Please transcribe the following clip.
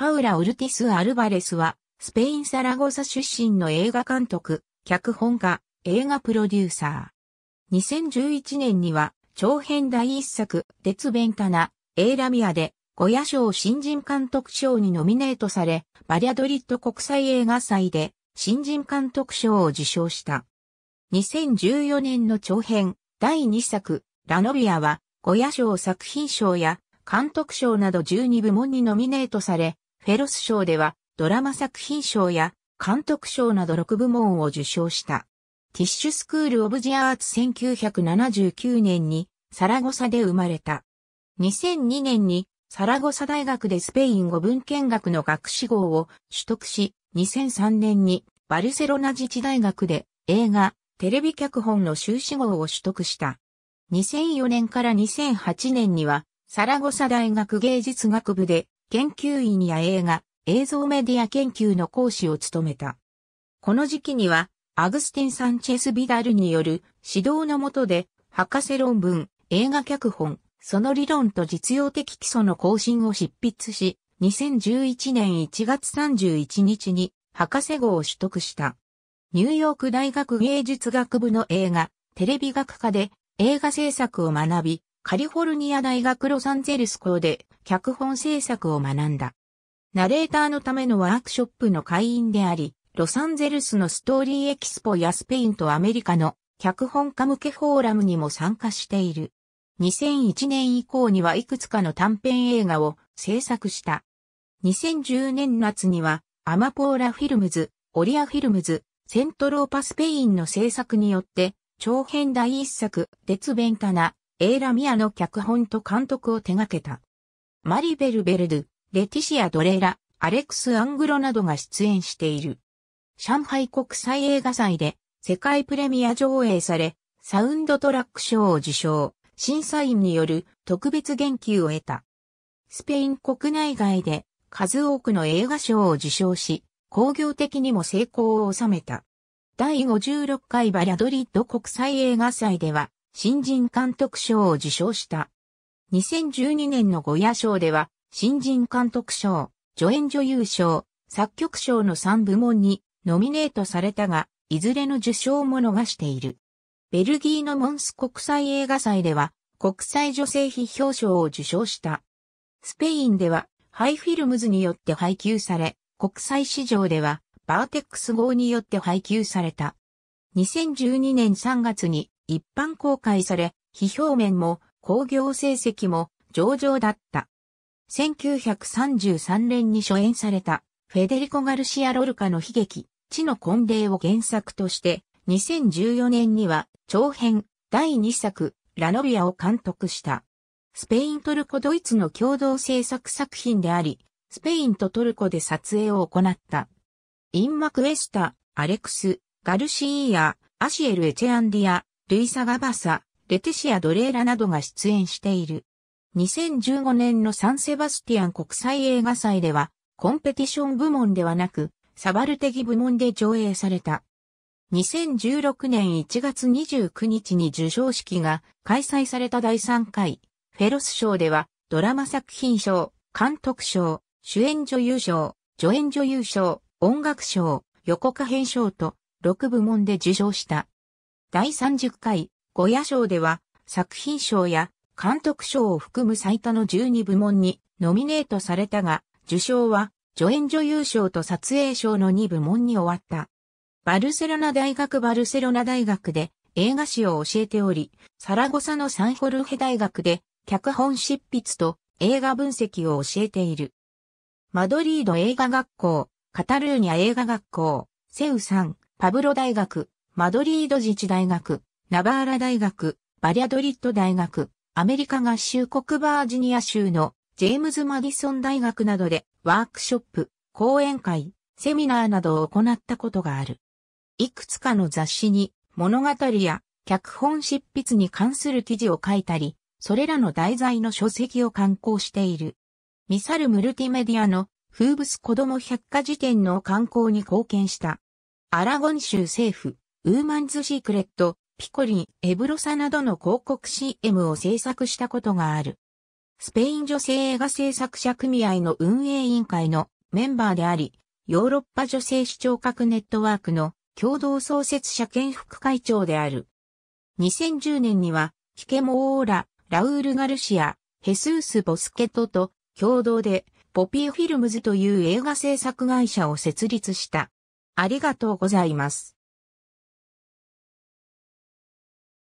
パウラ・オルティス・アルバレスは、スペイン・サラゴサ出身の映画監督、脚本家、映画プロデューサー。2011年には、長編第一作、デツ・ベンタナ、エーラミアで、ゴヤ賞新人監督賞にノミネートされ、バリアドリッド国際映画祭で、新人監督賞を受賞した。2014年の長編、第2作、ラノビアは、ゴヤ賞作品賞や、監督賞など12部門にノミネートされ、フェロス賞ではドラマ作品賞や監督賞など6部門を受賞した。ティッシュスクール・オブ・ジ・アーツ1979年にサラゴサで生まれた。2002年にサラゴサ大学でスペイン語文献学の学士号を取得し、2003年にバルセロナ自治大学で映画、テレビ脚本の修士号を取得した。2004年から2008年にはサラゴサ大学芸術学部で研究員や映画、映像メディア研究の講師を務めた。この時期には、アグスティン・サンチェス・ビダルによる指導の下で、博士論文、映画脚本、その理論と実用的基礎の更新を執筆し、2011年1月31日に博士号を取得した。ニューヨーク大学芸術学部の映画、テレビ学科で映画制作を学び、カリフォルニア大学ロサンゼルス校で脚本制作を学んだ。ナレーターのためのワークショップの会員であり、ロサンゼルスのストーリーエキスポやスペインとアメリカの脚本家向けフォーラムにも参加している。2001年以降にはいくつかの短編映画を制作した。2010年夏にはアマポーラフィルムズ、オリアフィルムズ、セントローパスペインの制作によって長編第一作、鉄弁タナ、エーラミアの脚本と監督を手掛けた。マリベル・ベルドゥ、レティシア・ドレーラ、アレクス・アングロなどが出演している。上海国際映画祭で世界プレミア上映され、サウンドトラック賞を受賞、審査員による特別言及を得た。スペイン国内外で数多くの映画賞を受賞し、工業的にも成功を収めた。第56回バラドリッド国際映画祭では、新人監督賞を受賞した。2012年のゴヤ賞では、新人監督賞、助演女優賞、作曲賞の3部門にノミネートされたが、いずれの受賞も逃している。ベルギーのモンス国際映画祭では、国際女性批評賞を受賞した。スペインでは、ハイフィルムズによって配給され、国際市場では、バーテックス号によって配給された。2012年3月に一般公開され、批評面も工業成績も上々だった。1933年に初演されたフェデリコ・ガルシア・ロルカの悲劇、地の婚礼を原作として、2014年には長編第2作、ラノビアを監督した。スペイントルコドイツの共同制作作品であり、スペインとトルコで撮影を行った。インマクエスタ、アレクス、ガルシーヤ、アシエル・エチェアンディア、ルイサ・ガバサ、レテシア・ドレーラなどが出演している。2015年のサンセバスティアン国際映画祭では、コンペティション部門ではなく、サバルテギ部門で上映された。2016年1月29日に受賞式が開催された第3回、フェロス賞では、ドラマ作品賞、監督賞、主演女優賞、助演女優賞、音楽賞、予告編賞と、6部門で受賞した。第30回、ゴヤ賞では作品賞や監督賞を含む最多の12部門にノミネートされたが、受賞は助演女優賞と撮影賞の2部門に終わった。バルセロナ大学バルセロナ大学で映画史を教えており、サラゴサのサンホルヘ大学で脚本執筆と映画分析を教えている。マドリード映画学校、カタルーニャ映画学校、セウサン、パブロ大学、マドリード自治大学、ナバーラ大学、バリャドリッド大学、アメリカ合衆国バージニア州のジェームズ・マディソン大学などでワークショップ、講演会、セミナーなどを行ったことがある。いくつかの雑誌に物語や脚本執筆に関する記事を書いたり、それらの題材の書籍を刊行している。ミサルムルティメディアの風物子供百科事典の刊行に貢献した。アラゴン州政府、ウーマンズ・シークレット、ピコリン、エブロサなどの広告 CM を制作したことがある。スペイン女性映画制作者組合の運営委員会のメンバーであり、ヨーロッパ女性視聴覚ネットワークの共同創設者兼副会長である。2010年には、キケモオーラ、ラウール・ガルシア、ヘスース・ボスケットと共同で、ポピーフィルムズという映画制作会社を設立した。ありがとうございます。